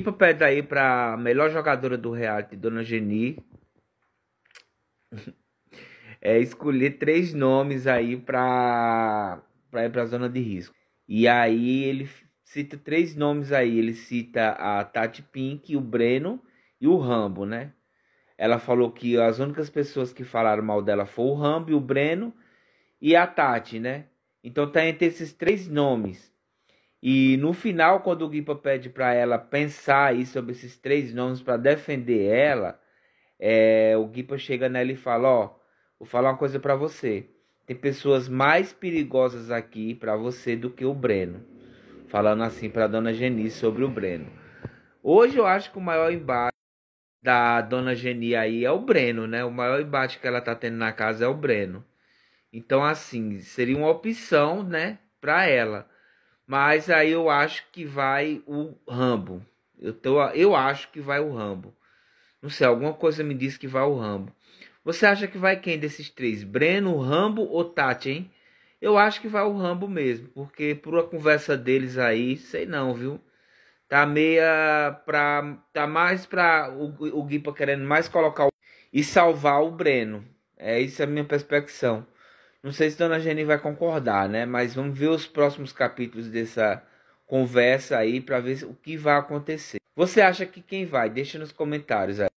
Limpa o pé daí pra melhor jogadora do reality, Dona Geni. é escolher três nomes aí pra, pra ir pra zona de risco. E aí ele cita três nomes aí. Ele cita a Tati Pink, o Breno e o Rambo, né? Ela falou que as únicas pessoas que falaram mal dela foi o Rambo, o Breno e a Tati, né? Então tá entre esses três nomes. E no final, quando o Guipa pede para ela pensar aí sobre esses três nomes para defender ela, é, o Guipa chega nela e fala: Ó, vou falar uma coisa para você. Tem pessoas mais perigosas aqui para você do que o Breno. Falando assim para dona Geni sobre o Breno. Hoje eu acho que o maior embate da dona Geni aí é o Breno, né? O maior embate que ela tá tendo na casa é o Breno. Então, assim, seria uma opção, né, para ela. Mas aí eu acho que vai o Rambo. Eu, tô, eu acho que vai o Rambo. Não sei, alguma coisa me diz que vai o Rambo. Você acha que vai quem desses três? Breno, Rambo ou Tati, hein? Eu acho que vai o Rambo mesmo, porque por uma conversa deles aí, sei não, viu? Tá meia pra. Tá mais pra. O, o Guipa querendo mais colocar o, e salvar o Breno. É isso é a minha perspectiva. Não sei se Dona Jenny vai concordar, né? Mas vamos ver os próximos capítulos dessa conversa aí para ver o que vai acontecer. Você acha que quem vai? Deixa nos comentários aí.